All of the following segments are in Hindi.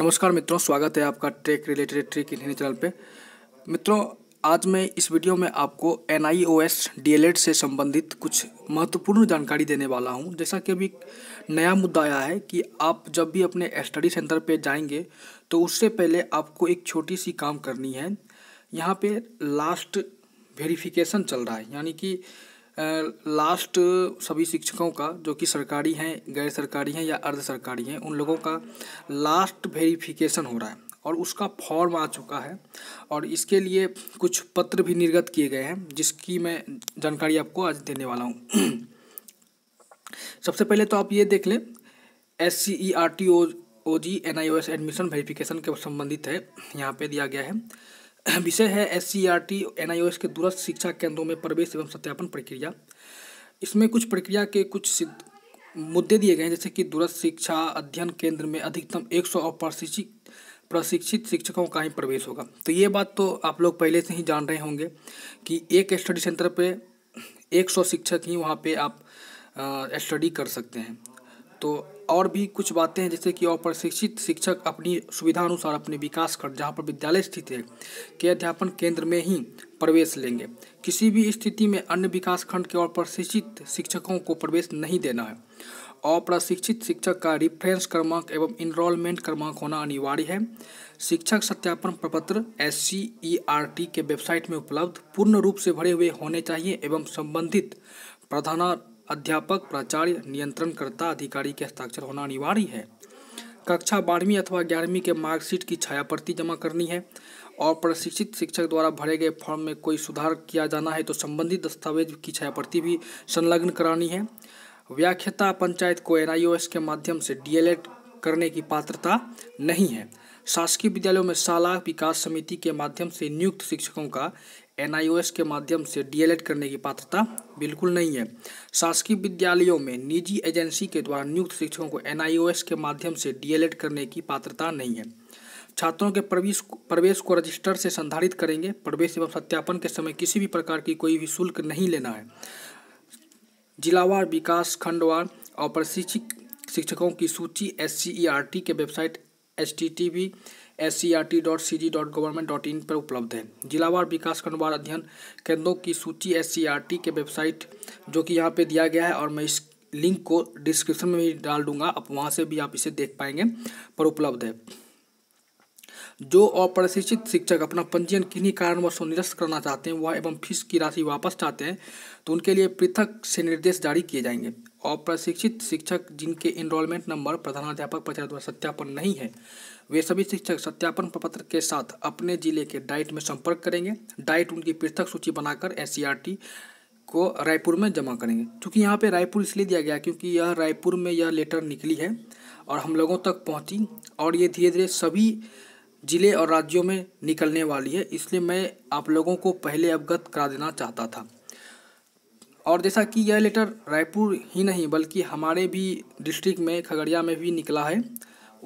नमस्कार मित्रों स्वागत है आपका ट्रेक रिलेटेड ट्रिक इन चैनल पे मित्रों आज मैं इस वीडियो में आपको N I O S D El Ed से संबंधित कुछ महत्वपूर्ण जानकारी देने वाला हूं जैसा कि अभी नया मुद्दा आया है कि आप जब भी अपने स्टडी सेंटर पे जाएंगे तो उससे पहले आपको एक छोटी सी काम करनी है यहाँ पे लास्ट वेरिफिकेशन चल रहा है यानी कि लास्ट सभी शिक्षकों का जो कि सरकारी हैं गैर सरकारी हैं या अर्ध सरकारी हैं उन लोगों का लास्ट वेरिफिकेशन हो रहा है और उसका फॉर्म आ चुका है और इसके लिए कुछ पत्र भी निर्गत किए गए हैं जिसकी मैं जानकारी आपको आज देने वाला हूँ सबसे पहले तो आप ये देख लें S C E R T O O G N I O S admission verification के संबंधित है यहाँ पे दिया गया है विषय है S C R T N I O S के दूरस्थ शिक्षा केंद्रों में प्रवेश एवं सत्यापन प्रक्रिया इसमें कुछ प्रक्रिया के कुछ सिद्ध मुद्दे दिए गए हैं जैसे कि दूरस्थ शिक्षा अध्ययन केंद्र में अधिकतम एक सौ अप्रशिक्षित प्रशिक्षित शिक्षकों का ही प्रवेश होगा तो ये बात तो आप लोग पहले से ही जान रहे होंगे कि एक स्टडी सेंटर पे एक सौ शिक्षक ही वहाँ पे आप स्टडी कर सकते हैं तो और भी कुछ बातें हैं जैसे कि अप्रशिक्षित शिक्षक अपनी सुविधा अनुसार अपने विकास खंड जहाँ पर विद्यालय स्थित है के अध्यापन केंद्र में ही प्रवेश लेंगे किसी भी स्थिति में अन्य विकास खंड के अप्रशिक्षित शिक्षकों को प्रवेश नहीं देना है अप्रशिक्षित शिक्षक का रिफ्रेंस क्रमांक एवं इनरोलमेंट क्रमांक होना अनिवार्य है शिक्षक सत्यापन प्रपत्र S C E R T के वेबसाइट में उपलब्ध पूर्ण रूप से भरे हुए होने चाहिए एवं संबंधित प्रधान अध्यापक प्राचार्य नियंत्रणकर्ता अधिकारी के हस्ताक्षर होना अनिवार्य है कक्षा बारहवीं अथवा ग्यारहवीं के मार्कशीट की छायाप्रति जमा करनी है और प्रशिक्षित शिक्षक द्वारा भरे गए फॉर्म में कोई सुधार किया जाना है तो संबंधित दस्तावेज की छायाप्रति भी संलग्न करानी है व्याख्याता पंचायत को एन के माध्यम से डी करने की पात्रता नहीं है शासकीय विद्यालयों में शाला विकास समिति के माध्यम से नियुक्त शिक्षकों का एन के माध्यम से डीएलएड करने की पात्रता बिल्कुल नहीं है शासकीय विद्यालयों में निजी एजेंसी के द्वारा नियुक्त शिक्षकों को एन के माध्यम से डीएलएड करने की पात्रता नहीं है छात्रों के प्रवेश प्रवेश को रजिस्टर से संधारित करेंगे प्रवेश एवं सत्यापन के समय किसी भी प्रकार की कोई भी शुल्क नहीं लेना है जिलावार विकास खंडवार और प्रशिक्षित शिक्षकों की सूची एस के website H T T B S C R T dot C G dot government dot in पर उपलब्ध है जिलावार विकास खंडवार अध्ययन केंद्रों की सूची एस सी आर टी के वेबसाइट जो कि यहाँ पे दिया गया है और मैं इस लिंक को डिस्क्रिप्शन में भी डाल दूंगा आप वहाँ से भी आप इसे देख पाएंगे पर उपलब्ध है जो अप्रशिक्षित शिक्षक अपना पंजीयन किन्हीं कारणवशों निरस्त करना चाहते हैं वह एवं फीस की राशि वापस चाहते हैं तो उनके लिए पृथक से निर्देश जारी किए जाएंगे और प्रशिक्षित शिक्षक जिनके इनरोलमेंट नंबर प्रधानाध्यापक पंचायत द्वारा सत्यापन नहीं है वे सभी शिक्षक सत्यापन प्रपत्र के साथ अपने जिले के डाइट में संपर्क करेंगे डाइट उनकी पृथक सूची बनाकर एस e को रायपुर में जमा करेंगे क्योंकि यहाँ पे रायपुर इसलिए दिया गया क्योंकि यह रायपुर में यह लेटर निकली है और हम लोगों तक पहुँची और ये धीरे धीरे सभी ज़िले और राज्यों में निकलने वाली है इसलिए मैं आप लोगों को पहले अवगत करा देना चाहता था और जैसा कि यह लेटर रायपुर ही नहीं बल्कि हमारे भी डिस्ट्रिक्ट में खगड़िया में भी निकला है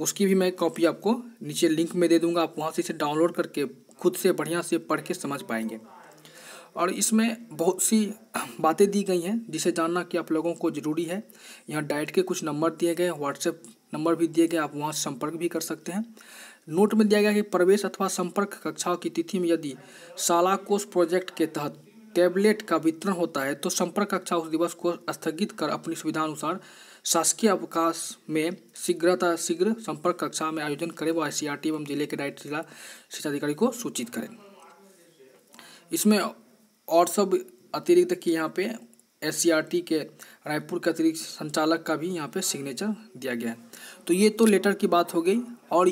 उसकी भी मैं कॉपी आपको नीचे लिंक में दे दूंगा आप वहाँ से इसे डाउनलोड करके खुद से बढ़िया से पढ़ के समझ पाएंगे और इसमें बहुत सी बातें दी गई हैं जिसे जानना कि आप लोगों को ज़रूरी है यहाँ डाइट के कुछ नंबर दिए गए व्हाट्सएप नंबर भी दिए गए आप वहाँ संपर्क भी कर सकते हैं नोट में दिया गया कि प्रवेश अथवा संपर्क कक्षाओं की तिथि में यदि शाला कोष प्रोजेक्ट के तहत टैबलेट का वितरण होता है तो संपर्क कक्षा उस दिवस को स्थगित कर अपनी सुविधानुसार शासकीय अवकाश में शीघ्रता शीघ्र संपर्क कक्षा में आयोजन करें व आई एवं जिले के डायरेक्टर जिला शिक्षा अधिकारी को सूचित करें इसमें और सब अतिरिक्त कि यहाँ पे एस के रायपुर के अतिरिक्त संचालक का भी यहाँ पे सिग्नेचर दिया गया है तो ये तो लेटर की बात हो गई और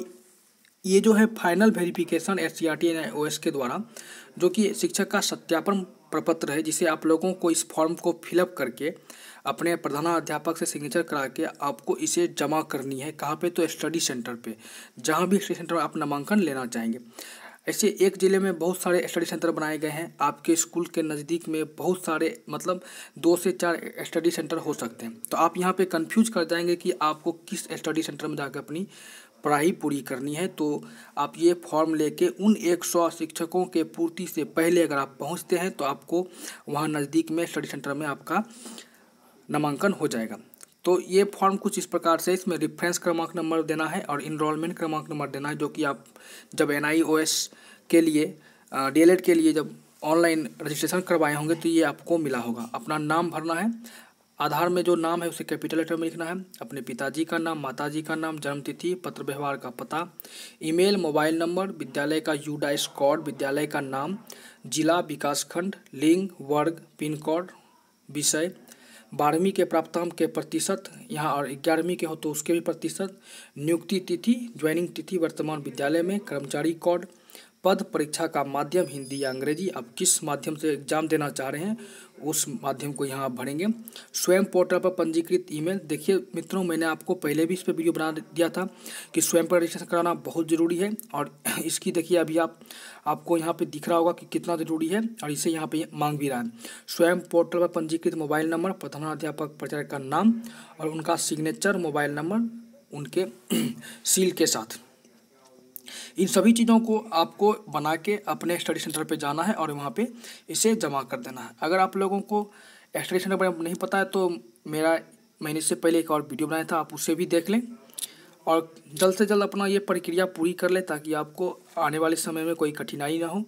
ये जो है फाइनल वेरिफिकेशन एस सी के द्वारा जो कि शिक्षक का सत्यापन प्रपत्र है जिसे आप लोगों को इस फॉर्म को फिलअप करके अपने प्रधानाध्यापक से सिग्नेचर करा के आपको इसे जमा करनी है कहाँ पे तो स्टडी सेंटर पे जहाँ भी स्टडी सेंटर में आप नामांकन लेना चाहेंगे ऐसे एक ज़िले में बहुत सारे स्टडी सेंटर बनाए गए हैं आपके स्कूल के नज़दीक में बहुत सारे मतलब दो से चार स्टडी सेंटर हो सकते हैं तो आप यहाँ पे कंफ्यूज कर जाएंगे कि आपको किस स्टडी सेंटर में जाकर अपनी पढ़ाई पूरी करनी है तो आप ये फॉर्म लेके उन 100 शिक्षकों के पूर्ति से पहले अगर आप पहुंचते हैं तो आपको वहाँ नज़दीक में स्टडी सेंटर में आपका नामांकन हो जाएगा तो ये फॉर्म कुछ इस प्रकार से इसमें रेफरेंस क्रमांक नंबर देना है और इनरोलमेंट क्रमांक नंबर देना है जो कि आप जब एन के लिए डी के लिए जब ऑनलाइन रजिस्ट्रेशन करवाए होंगे तो ये आपको मिला होगा अपना नाम भरना है आधार में जो नाम है उसे कैपिटल लेटर में लिखना है अपने पिताजी का नाम माताजी का नाम जन्मतिथि पत्र व्यवहार का पता ईमेल मोबाइल नंबर विद्यालय का यूडाइस कोड विद्यालय का नाम जिला विकासखंड लिंग वर्ग पिन कोड विषय बारहवीं के प्राप्तांक के प्रतिशत यहाँ और ग्यारहवीं के हो तो उसके भी प्रतिशत नियुक्ति तिथि ज्वाइनिंग तिथि वर्तमान विद्यालय में कर्मचारी कोड पद परीक्षा का माध्यम हिंदी या अंग्रेजी आप किस माध्यम से एग्जाम देना चाह रहे हैं उस माध्यम को यहाँ आप भरेंगे स्वयं पोर्टल पर पंजीकृत ईमेल देखिए मित्रों मैंने आपको पहले भी इस पर वीडियो बना दिया था कि स्वयं पर रजिस्ट्रेशन कराना बहुत ज़रूरी है और इसकी देखिए अभी आप आपको यहाँ पे दिख रहा होगा कि कितना ज़रूरी है और इसे यहाँ पे मांग भी रहा है स्वयं पोर्टल पर पंजीकृत मोबाइल नंबर प्रधानाध्यापक प्रचारक का नाम और उनका सिग्नेचर मोबाइल नंबर उनके सील के साथ इन सभी चीज़ों को आपको बना के अपने स्टडी सेंटर पे जाना है और वहाँ पे इसे जमा कर देना है अगर आप लोगों को स्टडी सेंटर बारे में नहीं पता है तो मेरा मैंने इससे पहले एक और वीडियो बनाया था आप उसे भी देख लें और जल्द से जल्द अपना ये प्रक्रिया पूरी कर लें ताकि आपको आने वाले समय में कोई कठिनाई ना हो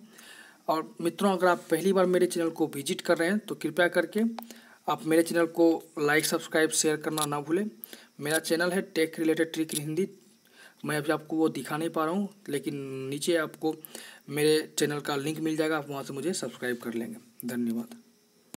और मित्रों अगर आप पहली बार मेरे चैनल को विजिट कर रहे हैं तो कृपया करके आप मेरे चैनल को लाइक सब्सक्राइब शेयर करना ना भूलें मेरा चैनल है tech related trick in Hindi मैं अभी आपको वो दिखा नहीं पा रहा हूँ लेकिन नीचे आपको मेरे चैनल का लिंक मिल जाएगा आप वहाँ से मुझे सब्सक्राइब कर लेंगे धन्यवाद